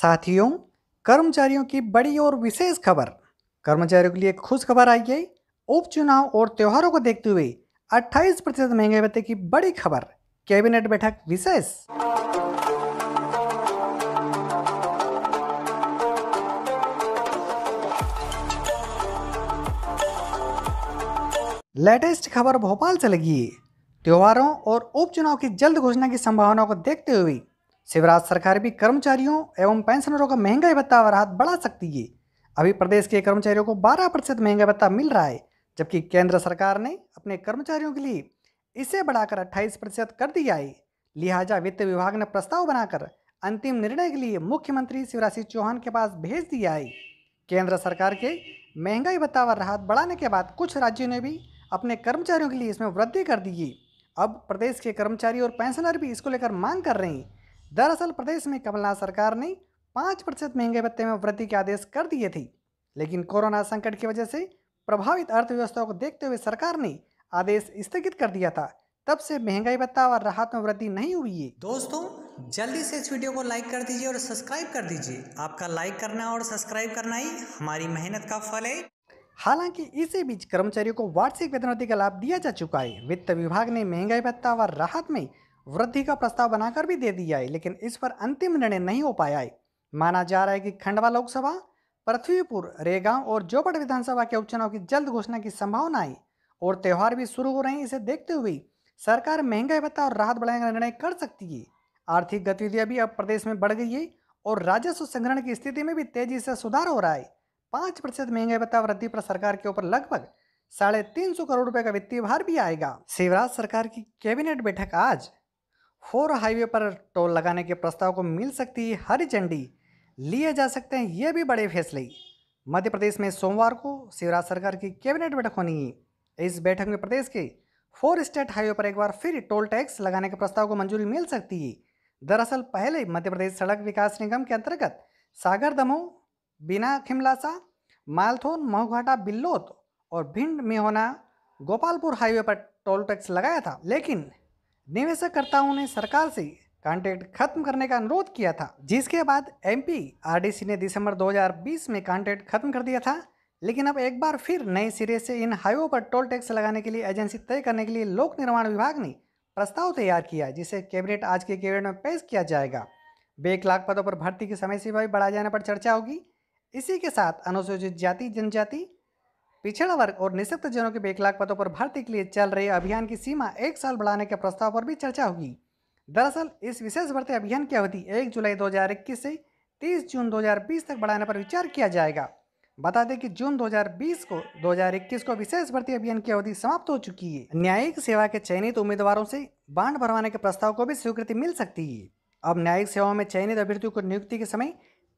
साथियों कर्मचारियों की बड़ी और विशेष खबर कर्मचारियों के लिए खुश खबर आई है उपचुनाव और त्योहारों को देखते हुए 28 प्रतिशत महंगे भत्ते की बड़ी खबर कैबिनेट बैठक विशेष लेटेस्ट खबर भोपाल से लगी त्योहारों और उपचुनाव की जल्द घोषणा की संभावना को देखते हुए शिवराज सरकार भी कर्मचारियों एवं पेंशनरों का महंगाई भत्ता राहत बढ़ा सकती है अभी प्रदेश के कर्मचारियों को 12 प्रतिशत महंगाई भत्ता मिल रहा है जबकि केंद्र सरकार ने अपने कर्मचारियों के लिए इसे बढ़ाकर अट्ठाईस प्रतिशत कर दिया है लिहाजा वित्त विभाग ने प्रस्ताव बनाकर अंतिम निर्णय के लिए मुख्यमंत्री शिवराज सिंह चौहान के पास भेज दिया है केंद्र सरकार के महंगाई भत्ता व राहत बढ़ाने के बाद कुछ राज्यों ने भी अपने कर्मचारियों के लिए इसमें वृद्धि कर दी है अब प्रदेश के कर्मचारी और पेंशनर भी इसको लेकर मांग कर रहे हैं दरअसल प्रदेश में कमलनाथ सरकार ने पाँच प्रतिशत महंगे भत्ते में वृद्धि के आदेश कर दिए थे लेकिन कोरोना संकट की वजह से प्रभावित अर्थव्यवस्था को देखते हुए सरकार ने आदेश स्थगित कर दिया था तब से महंगाई भत्ता और राहत में वृद्धि नहीं हुई है दोस्तों जल्दी से इस वीडियो को लाइक कर दीजिए और सब्सक्राइब कर दीजिए आपका लाइक करना और सब्सक्राइब करना ही हमारी मेहनत का फल है हालांकि इसी बीच कर्मचारियों को वार्षिक वेतनौती का लाभ दिया जा चुका है वित्त विभाग ने महंगाई भत्ता व राहत में वृद्धि का प्रस्ताव बनाकर भी दे दिया है लेकिन इस पर अंतिम निर्णय नहीं हो पाया है माना जा रहा है कि खंडवा लोकसभा पृथ्वीपुर रेगांव और जोबट विधानसभा के उपचुनाव की जल्द घोषणा की संभावना है और त्यौहार भी शुरू हो रहे हैं इसे देखते हुए सरकार महंगाई भत्ता और राहत बढ़ाने का निर्णय कर सकती है आर्थिक गतिविधियां भी अब प्रदेश में बढ़ गई है और राजस्व संग्रहण की स्थिति में भी तेजी से सुधार हो रहा है पाँच प्रतिशत महंगाई भत्ता वृद्धि पर सरकार के ऊपर लगभग साढ़े तीन सौ करोड़ रुपए का वित्तीय भार भी आएगा शिवराज सरकार की कैबिनेट बैठक आज फोर हाईवे पर टोल लगाने के प्रस्ताव को मिल सकती है हरी झंडी लिए जा सकते हैं ये भी बड़े फैसले मध्य प्रदेश में सोमवार को शिवराज सरकार की कैबिनेट बैठक होनी है इस बैठक में प्रदेश के फोर स्टेट हाईवे पर एक बार फिर टोल टैक्स लगाने के प्रस्ताव को मंजूरी मिल सकती है दरअसल पहले मध्य प्रदेश सड़क विकास निगम के अंतर्गत सागर दमोह बिना खिमलासा मालथोन महुघाटा बिल्लोत और भिंड मेहोना गोपालपुर हाईवे पर टोल टैक्स लगाया था लेकिन निवेशकर्ताओं ने सरकार से कॉन्ट्रैक्ट खत्म करने का अनुरोध किया था जिसके बाद एमपी आरडीसी ने दिसंबर 2020 में कॉन्ट्रैक्ट खत्म कर दिया था लेकिन अब एक बार फिर नए सिरे से इन हाईवे पर टोल टैक्स लगाने के लिए एजेंसी तय करने के लिए लोक निर्माण विभाग ने प्रस्ताव तैयार किया जिसे कैबिनेट आज के कैबिनेट में पेश किया जाएगा बेक लाख पदों पर भर्ती की समय सीमा भी बढ़ाए जाने पर चर्चा होगी इसी के साथ अनुसूचित जाति जनजाति पिछड़ा वर्ग और निशक्त जनों के बेखिलाफ पदों पर भर्ती के लिए चल रहे अभियान की सीमा एक साल बढ़ाने के प्रस्ताव पर भी चर्चा होगी दरअसल इस विशेष भर्ती अभियान की अवधि एक जुलाई दो से तीस जून दो तक बढ़ाने पर विचार किया जाएगा बता दें कि जून 2020 को 2021 को विशेष भर्ती अभियान की अवधि समाप्त हो चुकी है न्यायिक सेवा के चयनित उम्मीदवारों से बांड भरवाने के प्रस्ताव को भी स्वीकृति मिल सकती है अब न्यायिक सेवाओं में चयनित अभ्यर्थियों को नियुक्ति के समय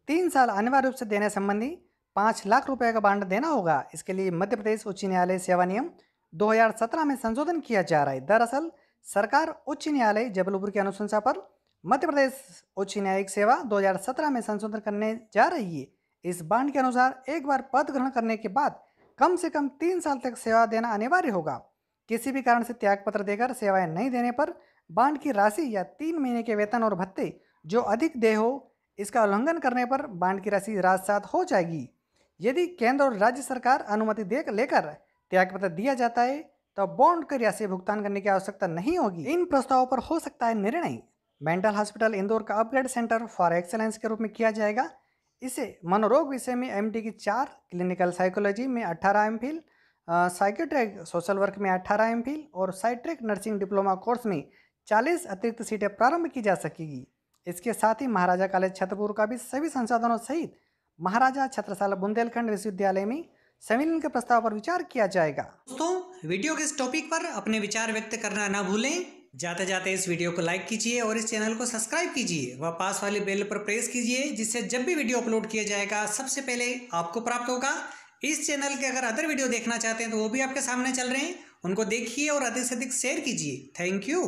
तीन साल अनिवार्य रूप से देने संबंधी पाँच लाख रुपए का बांड देना होगा इसके लिए मध्य प्रदेश उच्च न्यायालय सेवा नियम 2017 में संशोधन किया जा रहा है दरअसल सरकार उच्च न्यायालय जबलपुर की अनुशंसा पर मध्य प्रदेश उच्च न्यायिक सेवा 2017 में संशोधन करने जा रही है इस बांड के अनुसार एक बार पद ग्रहण करने के बाद कम से कम तीन साल तक सेवा देना अनिवार्य होगा किसी भी कारण से त्यागपत्र देकर सेवाएं नहीं देने पर बांड की राशि या तीन महीने के वेतन और भत्ते जो अधिक दे हो इसका उल्लंघन करने पर बांड की राशि राजसात हो जाएगी यदि केंद्र और राज्य सरकार अनुमति दे लेकर त्याग पत्र दिया जाता है तो बॉन्ड कर राशि भुगतान करने की आवश्यकता नहीं होगी इन प्रस्तावों पर हो सकता है निर्णय मेंटल हॉस्पिटल इंदौर का अपग्रेड सेंटर फॉर एक्सेलेंस के रूप में किया जाएगा इसे मनोरोग विषय में एम की चार क्लिनिकल साइकोलॉजी में अट्ठारह एम फिल सोशल वर्क में अट्ठारह एम फिल और साइट्रिक नर्सिंग डिप्लोमा कोर्स में चालीस अतिरिक्त सीटें प्रारंभ की जा सकेगी इसके साथ ही महाराजा कॉलेज छतरपुर का भी सभी संसाधनों सहित महाराजा छत्रसाला बुंदेलखंड विश्वविद्यालय में सम्मेलन के प्रस्ताव पर विचार किया जाएगा दोस्तों वीडियो के इस टॉपिक पर अपने विचार व्यक्त करना ना भूलें जाते जाते इस वीडियो को लाइक कीजिए और इस चैनल को सब्सक्राइब कीजिए व पास वाले बेल पर प्रेस कीजिए जिससे जब भी वीडियो अपलोड किया जाएगा सबसे पहले आपको प्राप्त होगा इस चैनल के अगर अदर वीडियो देखना चाहते हैं तो वो भी आपके सामने चल रहे हैं उनको देखिए और अधिक से अधिक शेयर कीजिए थैंक यू